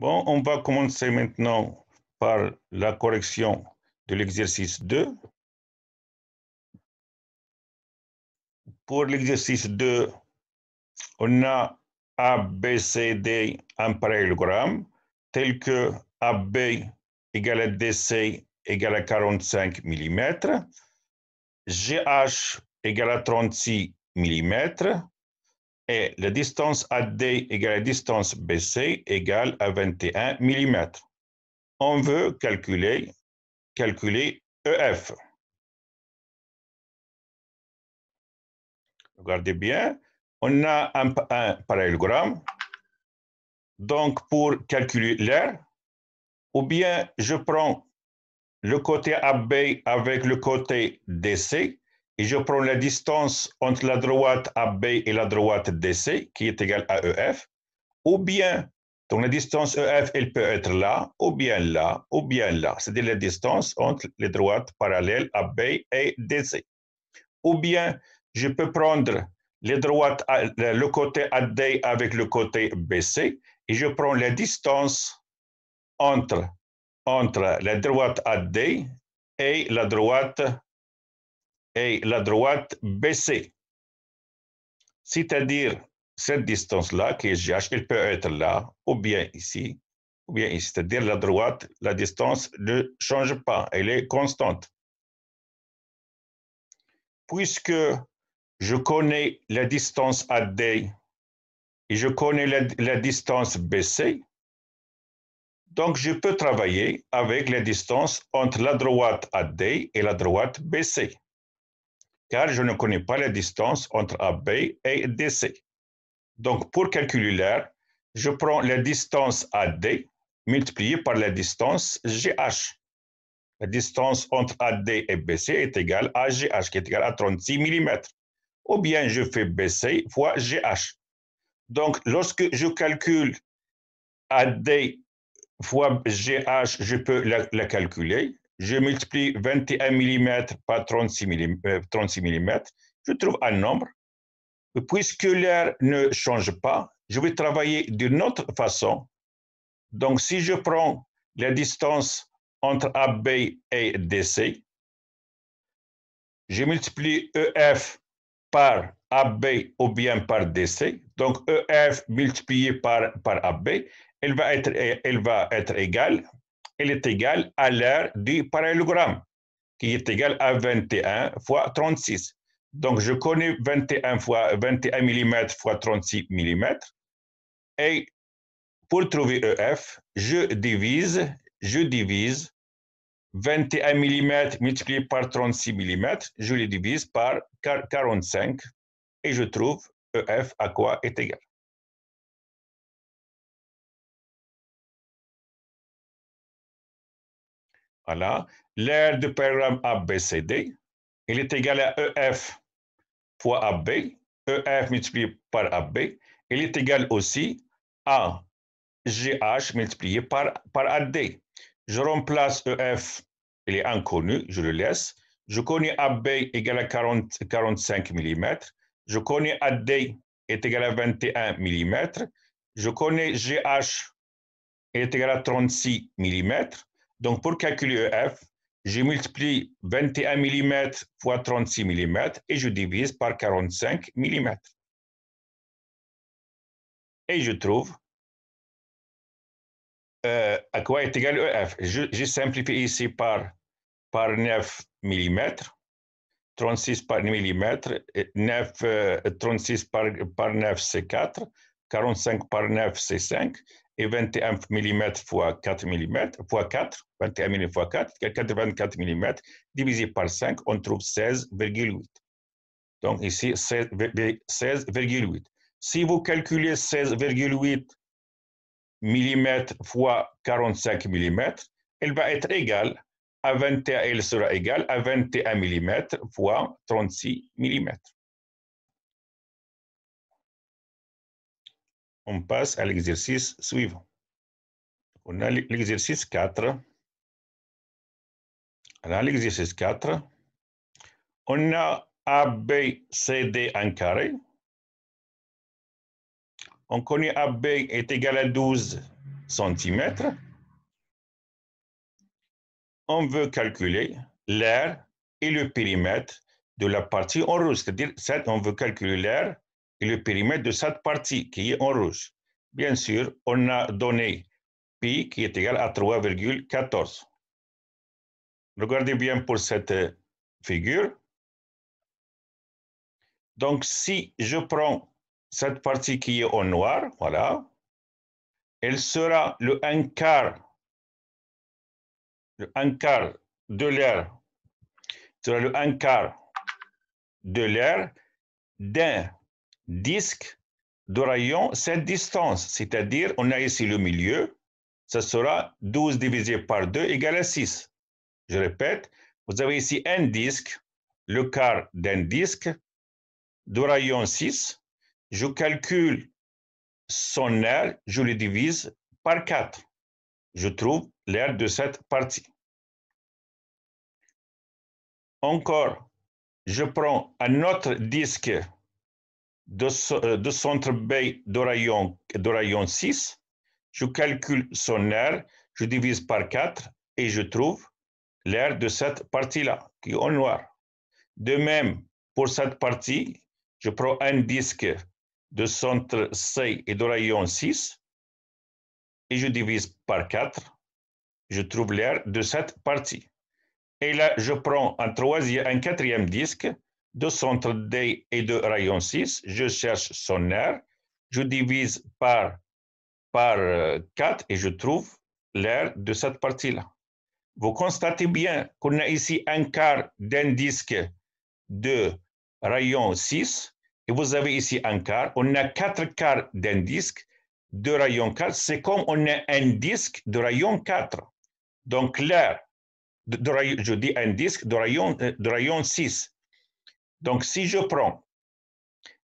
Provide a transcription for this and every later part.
Bon, on va commencer maintenant par la correction de l'exercice 2. Pour l'exercice 2, on a ABCD en parallélogramme, tel que AB égale à DC égale à 45 mm, GH égale à 36 mm, et la distance AD égale la distance BC égale à 21 mm. On veut calculer, calculer EF. Regardez bien, on a un, un parallélogramme. Donc, pour calculer l'air, ou bien je prends le côté AB avec le côté DC, et je prends la distance entre la droite AB et la droite DC, qui est égale à EF, ou bien, donc la distance EF, elle peut être là, ou bien là, ou bien là, c'est-à-dire la distance entre les droites parallèles AB et DC. Ou bien, je peux prendre les droites, le côté AD avec le côté BC, et je prends la distance entre, entre la droite AD et la droite et la droite baissée. C'est-à-dire, cette distance-là, qui est GH, elle peut être là, ou bien ici, ou bien ici. C'est-à-dire, la droite, la distance ne change pas, elle est constante. Puisque je connais la distance AD et je connais la, la distance BC, donc je peux travailler avec la distance entre la droite AD et la droite BC car je ne connais pas la distance entre AB et DC. Donc, pour calculer l'air, je prends la distance AD multipliée par la distance GH. La distance entre AD et BC est égale à GH, qui est égale à 36 mm. Ou bien je fais BC fois GH. Donc, lorsque je calcule AD fois GH, je peux la, la calculer je multiplie 21 mm par 36 mm, euh, je trouve un nombre. Puisque l'air ne change pas, je vais travailler d'une autre façon. Donc, si je prends la distance entre AB et DC, je multiplie EF par AB ou bien par DC. Donc, EF multiplié par, par AB, elle va être égale elle est égale à l'aire du parallélogramme, qui est égal à 21 fois 36. Donc, je connais 21 fois 21 mm fois 36 mm. Et pour trouver EF, je divise, je divise 21 mm multiplié par 36 mm, je le divise par 45 et je trouve EF à quoi est égal. Voilà. L'aire du programme ABCD, il est égal à EF fois AB, EF multiplié par AB, il est égal aussi à GH multiplié par, par AD. Je remplace EF, il est inconnu, je le laisse. Je connais AB égal à 40, 45 mm. Je connais AD est égal à 21 mm. Je connais GH est égal à 36 mm. Donc, pour calculer EF, je multiplie 21 mm fois 36 mm et je divise par 45 mm. Et je trouve euh, à quoi est égal EF. Je, simplifie ici par, 9 mm, 36 par 9, euh, 36 par, par 9 c'est 4, 45 par 9 c'est 5, et 21 mm x 4 mm, x 4, 21 mm x 4, 84 mm, divisé par 5, on trouve 16,8. Donc ici, 16,8. si vous calculez 16,8 mm fois 45 mm, elle va être égale à 21, elle sera égale à 21 mm fois 36 mm. on passe à l'exercice suivant. On a l'exercice 4. a l'exercice 4, on a ABCD en carré. On connaît AB est égal à 12 cm. On veut calculer l'air et le périmètre de la partie en rouge. C'est-à-dire, on veut calculer l'air et le périmètre de cette partie qui est en rouge. Bien sûr, on a donné pi qui est égal à 3,14. Regardez bien pour cette eh, figure. Donc, si je prends cette partie qui est en noir, voilà, elle sera le 1 quart, le 1 quart de l'air, sera le 1 quart de l'air d'un disque de rayon, cette distance. C'est-à-dire, on a ici le milieu, ça sera 12 divisé par 2 égale à 6. Je répète, vous avez ici un disque, le quart d'un disque de rayon 6. Je calcule son aire, je le divise par 4. Je trouve l'aire de cette partie. Encore, je prends un autre disque euh, de, centre B de rayon, de rayon 6, je calcule son aire, je divise par 4 et je trouve l'aire de cette partie-là, qui est en noir. De même, pour cette partie, je prends un disque de centre C et de rayon 6 et je divise par 4, je trouve l'aire de cette partie. Et là, je prends un, troisième, un quatrième disque de centre D et de rayon 6. Je cherche son air, Je divise par, par 4 euh, et je trouve l'air de cette partie-là. Vous constatez bien qu'on a ici un quart d'un disque de rayon 6 et vous avez ici un quart. On a quatre quarts d'un disque de rayon 4. C'est comme on a un disque de rayon 4. Donc l'air, je dis un disque de rayon, euh, de rayon 6 donc, si je prends,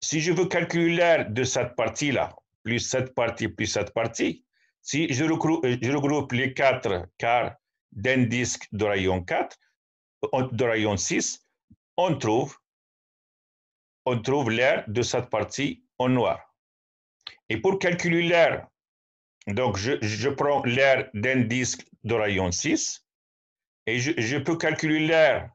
si je veux calculer l'air de cette partie-là, plus cette partie, plus cette partie, si je euh, regroupe, les quatre quarts d'un disque de rayon 4, euh, de rayon 6, on trouve, on trouve l'air de cette partie en noir. Et pour calculer l'air, donc je, prends l'air d'un disque de rayon 6 et je, je peux calculer l'air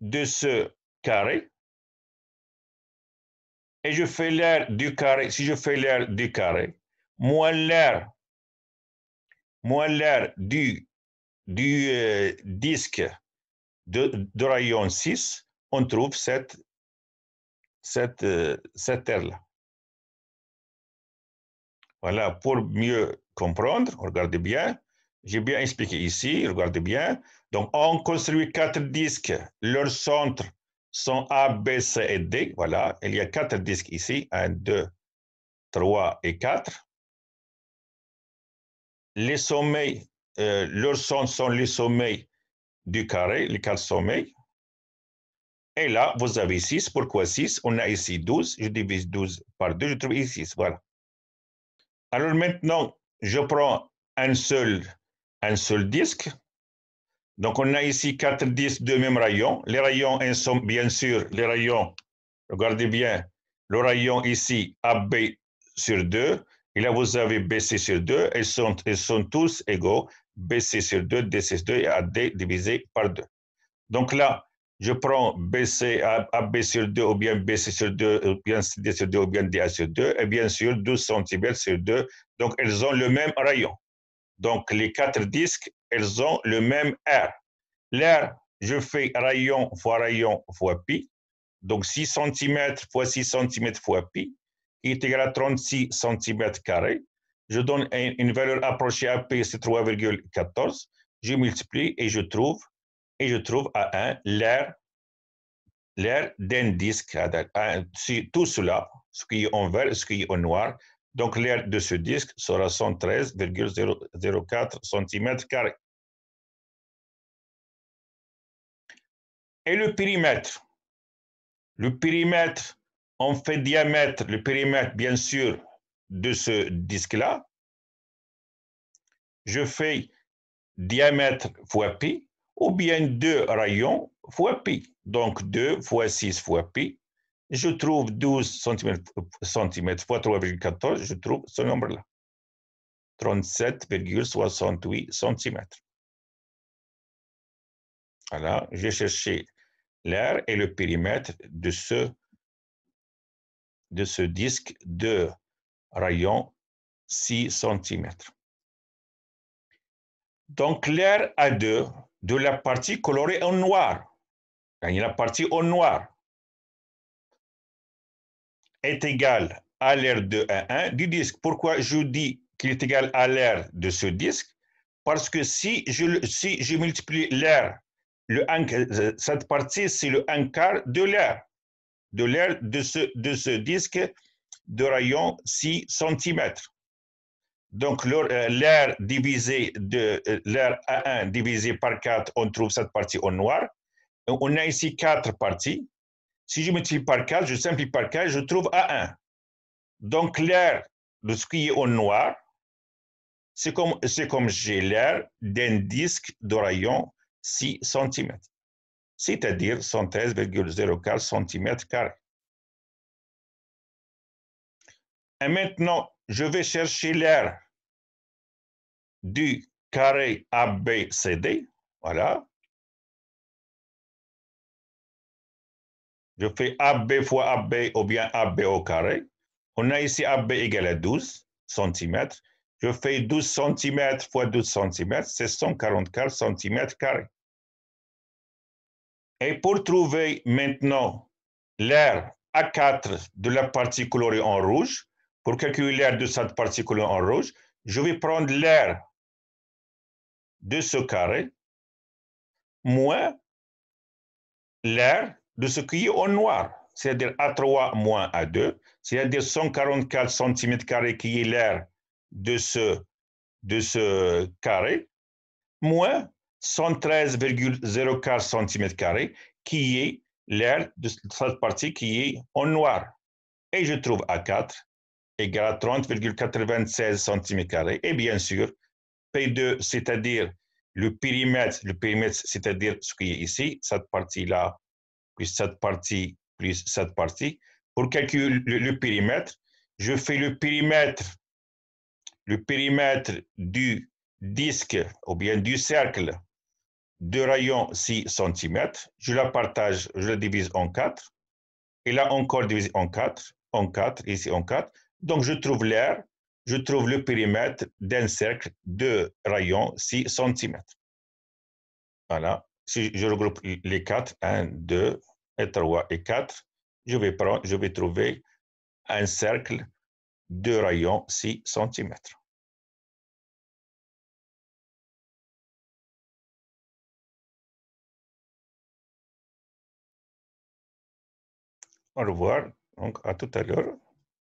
de ce et je fais l'air du carré. Si je fais l'air du carré, moins l'air, moins l'air du, euh, disque de, rayon 6, on trouve cette, cette, euh, cette aire-là. Voilà, pour mieux comprendre, regardez bien, j'ai bien expliqué ici, regardez bien. Donc, on construit quatre disques, leur centre sont A, B, C et D. Voilà, il y a quatre disques ici, 1, 2, 3 et 4. Les sommets, euh, leurs sons sont les sommets du carré, les quatre sommets. Et là, vous avez 6. Pourquoi 6 On a ici 12. Je divise 12 par 2, je trouve ici 6. Voilà. Alors maintenant, je prends un seul, un seul disque. Donc, on a ici quatre disques de même rayon. Les rayons ils sont bien sûr les rayons, regardez bien, le rayon ici AB sur 2. Et là, vous avez BC sur 2. Ils sont, sont tous égaux. BC sur 2, DC sur 2 et AD divisé par 2. Donc là, je prends BC, AB sur 2 ou bien BC sur 2 ou bien CD sur 2 ou bien DA sur 2. Et bien sûr, 12 cm sur 2. Donc, elles ont le même rayon. Donc, les quatre disques elles ont le même R. L'air, je fais rayon fois rayon fois pi, donc 6 cm fois 6 cm fois pi, qui est égal à 36 cm Je donne une valeur approchée à pi, c'est 3,14. Je multiplie et je trouve, et je trouve à 1 l'air, l'air d'un disque. Tout cela, ce qui est en vert, ce qui est en noir, donc l'aire de ce disque sera 113,004 cm Et le périmètre Le périmètre, on fait diamètre, le périmètre bien sûr de ce disque-là. Je fais diamètre fois pi, ou bien deux rayons fois pi. Donc 2 fois 6 fois pi, je trouve 12 cm, cm 3,14, je trouve ce nombre-là. 37,68 cm. Voilà, j'ai cherché l'air et le périmètre de ce, de ce disque de rayon 6 cm. Donc l'air A2 de la partie colorée en noir, la partie en noir, est égal à l'air de A1 du disque. Pourquoi je dis qu'il est égal à l'air de ce disque Parce que si je, si je multiplie l'air, cette partie, c'est le 1 quart de l'air, de l'air de ce, de ce disque de rayon 6 cm. Donc euh, l'air divisé de euh, A1 divisé par 4, on trouve cette partie en noir. On a ici quatre parties. Si je multiplie par 4, je simplifie par 4, je trouve A1. Donc l'air de ce qui est au noir, c'est comme, j'ai l'air d'un disque de rayon 6 cm, c'est-à-dire 113,04 cm. Et maintenant, je vais chercher l'air du carré ABCD, voilà, je fais AB fois AB ou bien AB au carré. On a ici AB égale à 12 cm. Je fais 12 cm fois 12 cm, c'est 144 cm carré. Et pour trouver maintenant l'air A4 de la partie colorée en rouge, pour calculer l'air de cette partie colorée en rouge, je vais prendre l'air de ce carré moins l'air de ce qui est en noir, c'est-à-dire A3 moins A2, c'est-à-dire 144 cm qui est l'air de ce, de ce carré, moins 113,04 cm carrés qui est l'air de cette partie qui est en noir. Et je trouve A4 égale à 30,96 cm Et bien sûr, P2, c'est-à-dire le périmètre, le périmètre, c'est-à-dire ce qui est ici, cette partie-là plus cette partie, plus cette partie. Pour calculer le, périmètre, je fais le périmètre, le périmètre du disque ou bien du cercle de rayon 6 cm. Je la partage, je la divise en 4. Et là encore divisé en 4, en 4, ici en 4. Donc je trouve l'air, je trouve le périmètre d'un cercle de rayon 6 cm. Voilà si je regroupe les 4, 1, 2, et 3 et 4, je vais, prendre, je vais trouver un cercle de rayon 6 cm. Au revoir, donc à tout à l'heure.